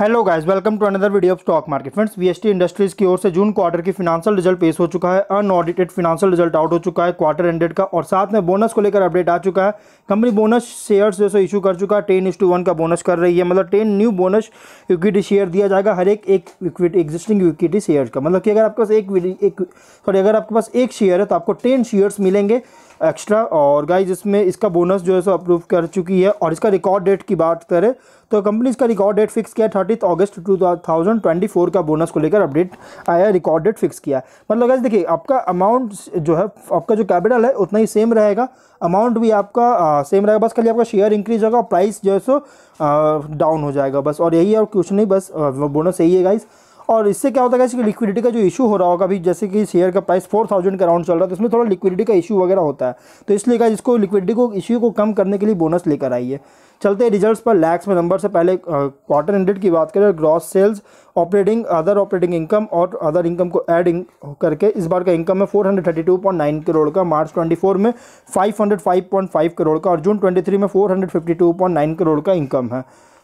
hello guys welcome to another video of stock market friends VST industries की ओर से June quarter की financial result पेश हो चुका है अनऑडिटेड फिनांशियल रिजल्ट आउट हो चुका है क्वार्टर एंडेड का और साथ में बोनस को लेकर अपडेट आ चुका है कंपनी बोनस शेयर्स जो है इशू कर चुका है टेन इस टू वन का बोनस कर रही है मतलब ten new bonus equity share दिया जाएगा हर एक एक इक्विटी एग्जिस्टिंग इक्विटी शेयर का मतलब कि अगर आपके पास एक सॉरी अगर आपके पास एक शेयर है तो आपको टेन शेयर्स मिलेंगे एक्स्ट्रा और गाइज इसमें इसका बोनस जो है सो अप्रूव कर चुकी है और इसका रिकॉर्ड डेट की बात करें तो कंपनी इसका रिकॉर्ड डेट फिक्स किया थर्टी अगस्त टू थाउजेंड ट्वेंटी फोर का बोनस को लेकर अपडेट आया रिकॉर्ड डेट फिक्स किया मतलब गाइज देखिए आपका अमाउंट जो है आपका जो कैपिटल है उतना ही सेम रहेगा अमाउंट भी आपका आ, सेम रहेगा बस खाली आपका शेयर इंक्रीज होगा और प्राइस जो है सो डाउन हो जाएगा बस और यही है और कुछ नहीं बस बोनस यही है गाइज़ और इससे क्या होता है कि लिक्विडिटी का जो इशू हो रहा होगा अभी जैसे कि शेयर का प्राइस फोर थाउजेंड के अराउंड चल रहा है तो इसमें थोड़ा लिक्विडिटी का इशू वगैरह होता है तो इसलिए कहा इसको लिक्विडिटी को इशू को कम करने के लिए बोनस लेकर आइए चलते हैं रिजल्ट्स पर लैक्स में नंबर से पहले क्वार्टर एंडेड की बात करें gross sales operating other operating income और अदर इनकम को एड करके इस बार का इनकम है नाइन करोड़ का मार्च फोर में फाइव करोड़ का और जून थ्री में नाइन करोड़ का इनकम है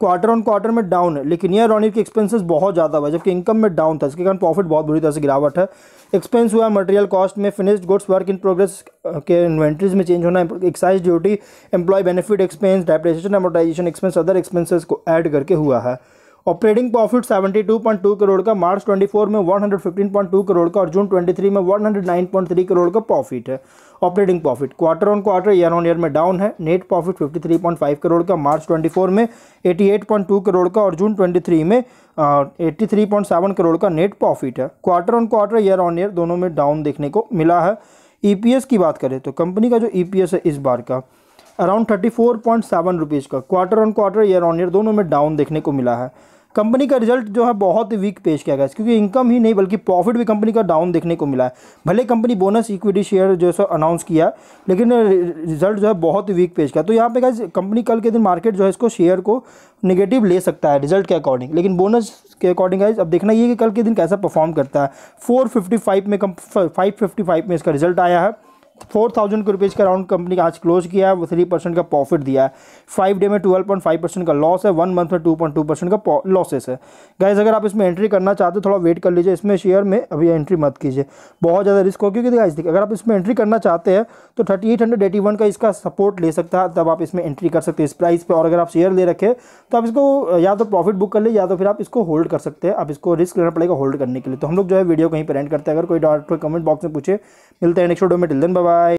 क्वार्टर ऑन क्वार्टर में डाउन है लेकिन ईयर ऑन ईयर के एक्सपेंसेस बहुत ज़्यादा हुआ जबकि इनकम में डाउन था इसके कारण प्रॉफिट बहुत बुरी तरह से गिरावट है एक्सपेंस हुआ मटेरियल कॉस्ट में finished goods work in progress के इन्वेंट्रीज में चेंज होना excise duty employ benefit expense depreciation amortisation expense other expenses को ऐड करके हुआ है ऑपरेटिंग प्रॉफिट 72.2 करोड़ का मार्च 24 में 115.2 करोड़ का और जून 23 में 109.3 करोड़ का प्रॉफिट है operating profit quarter on quarter year on year में डाउन है नेट प्रॉफिट 53.5 करोड़ का मार्च 24 में 88.2 करोड़ का और जून 23 में eighty three point seven crore का नेट प्रॉफिट है quarter on quarter year on year दोनों में डाउन देखने को मिला है ई e की बात करें तो कंपनी का जो ई e है इस बार का around thirty four point seven rupees का quarter on quarter year on year दोनों में डाउन देखने को मिला है कंपनी का रिजल्ट जो है बहुत ही वीक पेश किया गया क्योंकि इनकम ही नहीं बल्कि प्रॉफिट भी कंपनी का डाउन देखने को मिला है भले कंपनी बोनस इक्विटी शेयर जो है अनाउंस किया लेकिन रिजल्ट जो है बहुत ही वीक पेश किया तो यहाँ पे गाइज कंपनी कल के दिन मार्केट जो है इसको शेयर को निगेटिव ले सकता है रिजल्ट के अकॉर्डिंग लेकिन बोनस के अकॉर्डिंग गाइज अब देखना ये कि कल के दिन कैसा परफॉर्म करता है फोर में कम फाइव में इसका रिजल्ट आया है फोर थाउजेंड के रुपीज़ का राउंड कंपनी आज क्लोज किया है वो थ्री परसेंट का प्रॉफिट दिया है फाइव डे में ट्वेल्व पॉइंट फाइव परसेंट का लॉस है वन मंथ में टू पॉइंट टू परसेंट का लॉसेस है गाइज अगर आप इसमें एंट्री करना चाहते हो थोड़ा वेट कर लीजिए इसमें शेयर में अभी एंट्री मत कीजिए बहुत ज़्यादा रिस्क हो क्योंकि गाइज देखिए अगर आप इसमें एंट्री करना चाहते हैं तो thirty eight hundred eighty one का इसका सपोर्ट ले सकता है तब आप इसमें एंट्री कर सकते हैं इस प्राइस पर और अगर आप शेयर ले रखें तो आप इसको या तो प्रॉफिट बुक कर लीजिए या तो फिर आप इसको होल्ड कर सकते हैं आप इसको रिस्क लेना पड़ेगा होल्ड करने के लिए तो हम लोग जो है वीडियो कहीं पर एंड करते हैं अगर कोई डॉक्टर कमेंट बॉक्स में पूछे मिलते हैं नेक्स्ट वीडियो में टिल बाबा bye